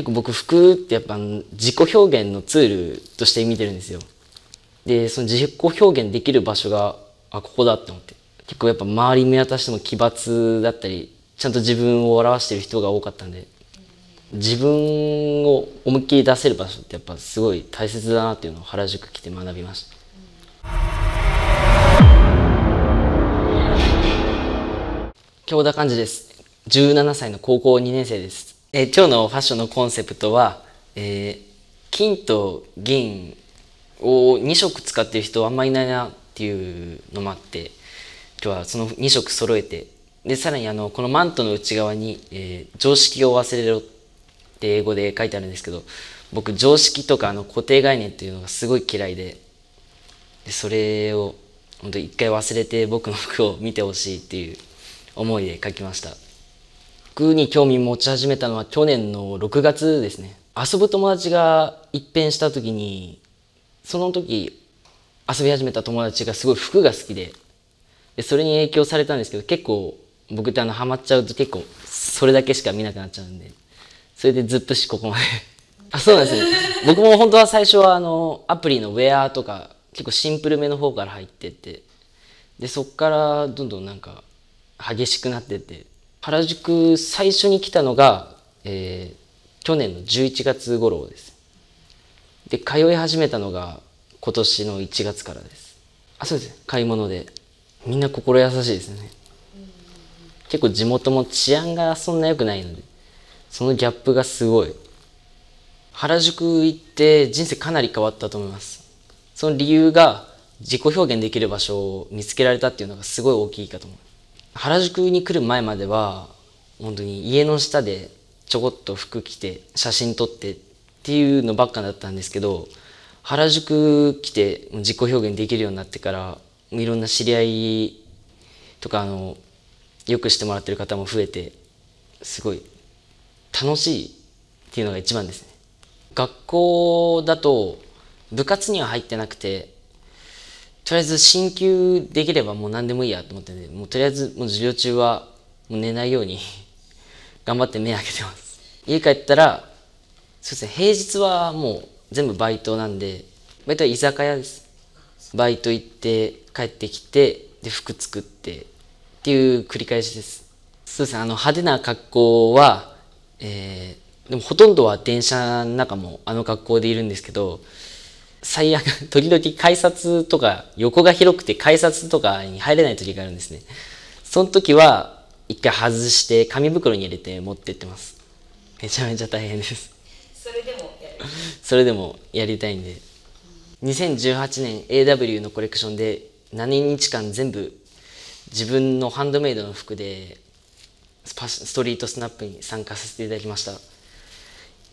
結構僕服ってやっぱ自己表現のツールとして見てるんですよでその自己表現できる場所があここだって思って結構やっぱ周り見渡しても奇抜だったりちゃんと自分を表してる人が多かったんで自分を思いっきり出せる場所ってやっぱすごい大切だなっていうのを原宿来て学びました今日だ感じです17歳の高校2年生ですえ今日のファッションのコンセプトは、えー、金と銀を2色使ってる人あんまりいないなっていうのもあって今日はその2色揃えてでさらにあのこのマントの内側に、えー、常識を忘れろって英語で書いてあるんですけど僕常識とかあの固定概念っていうのがすごい嫌いででそれを本当一回忘れて僕の服を見てほしいっていう思いで書きました。服に興味持ち始めたのは去年の6月ですね遊ぶ友達が一変した時にその時遊び始めた友達がすごい服が好きででそれに影響されたんですけど結構僕ってあのハマっちゃうと結構それだけしか見なくなっちゃうんでそれでずっとしここまであそうなんですね僕も本当は最初はあのアプリのウェアとか結構シンプルめの方から入ってってでそっからどんどんなんか激しくなってって原宿最初に来たのが、えー、去年の11月頃ですで通い始めたのが今年の1月からですあそうです買い物でみんな心優しいですね結構地元も治安がそんな良くないのでそのギャップがすごい原宿行って人生かなり変わったと思いますその理由が自己表現できる場所を見つけられたっていうのがすごい大きいかと思う原宿に来る前までは本当に家の下でちょこっと服着て写真撮ってっていうのばっかだったんですけど原宿来て自己表現できるようになってからいろんな知り合いとかあのよくしてもらってる方も増えてすごい楽しいっていうのが一番ですね。学校だと部活には入ってなくてとりあえず進級できればもう何でもいいやと思ってねもうとりあえずもう授業中はもう寝ないように 頑張って目開けてます家帰ったらそうですね平日はもう全部バイトなんでバイトは居酒屋ですバイト行って帰ってきてで服作ってっていう繰り返しですそうですねあの派手な格好はえー、でもほとんどは電車の中もあの格好でいるんですけど最悪、時々改札とか、横が広くて改札とかに入れない時があるんですね。その時は、一回外して、紙袋に入れて持ってってます。めちゃめちゃ大変です。それでもやるそれでもやりたいんで。2018年 AW のコレクションで何日間全部自分のハンドメイドの服でストリートスナップに参加させていただきました。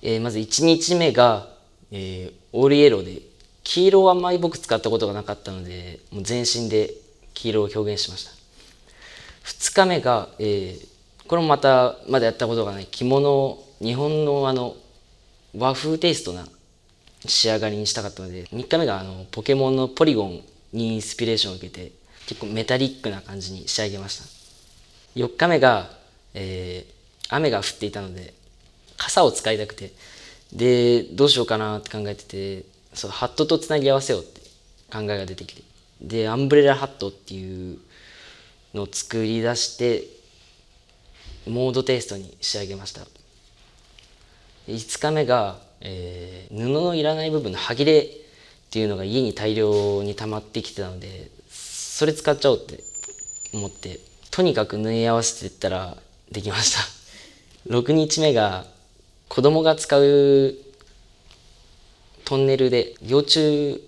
えー、まず1日目が、えー、オールイエローで黄色はあんまり僕使ったことがなかったのでもう全身で黄色を表現しました2日目が、えー、これもまたまだやったことがない着物日本のあの和風テイストな仕上がりにしたかったので3日目があのポケモンのポリゴンにインスピレーションを受けて結構メタリックな感じに仕上げました4日目が、えー、雨が降っていたので傘を使いたくてでどうしようかなって考えててそのハットとつなぎ合わせようって考えが出てきてでアンブレラハットっていうのを作り出してモードテイストに仕上げました5日目が、えー、布のいらない部分の歯切れっていうのが家に大量に溜まってきてたのでそれ使っちゃおうって思ってとにかく縫い合わせていったらできました6日目が子供が使うトンネルで幼虫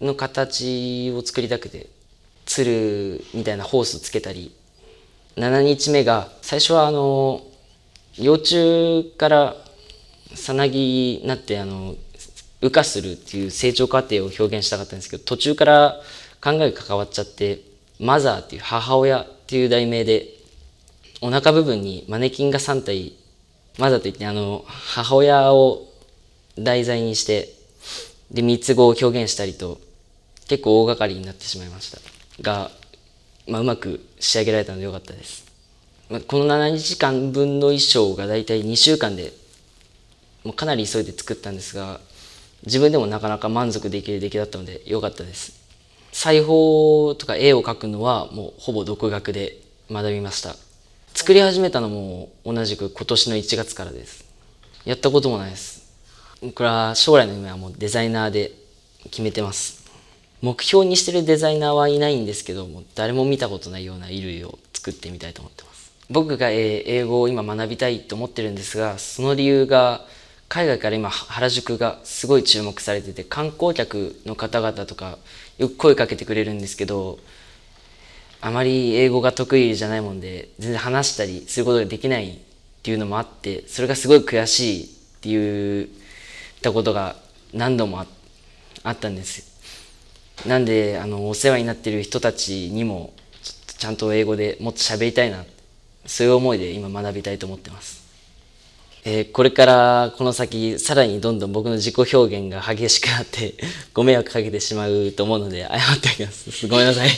の形を作りたくてつるみたいなホースつけたり7日目が最初はあの幼虫からさなぎになってあの羽化するっていう成長過程を表現したかったんですけど途中から考えが関わっちゃってマザーっていう母親っていう題名でお腹部分にマネキンが3体マザーといってあの母親を題材にしてで三つ子を表現したりと結構大掛かりになってしまいましたが、まあ、うまく仕上げられたのでよかったです、まあ、この7時間分の衣装が大体2週間でもうかなり急いで作ったんですが自分でもなかなか満足できる出来だったので良かったです裁縫とか絵を描くのはもうほぼ独学で学びました作り始めたのも同じく今年の1月からですやったこともないです僕ら将来の夢はもうデザイナーで決めてます目標にしてるデザイナーはいないんですけども誰も見たことないような衣類を作ってみたいと思ってます僕が英語を今学びたいと思ってるんですがその理由が海外から今原宿がすごい注目されてて観光客の方々とかよく声かけてくれるんですけどあまり英語が得意じゃないもんで全然話したりすることができないっていうのもあってそれがすごい悔しいっていうたことが何度もあったんですなんであのお世話になってる人たちにもちゃんと英語でもっと喋りたいなそういう思いで今学びたいと思ってます、えー、これからこの先さらにどんどん僕の自己表現が激しくなってご迷惑かけてしまうと思うので謝っておきますごめんなさい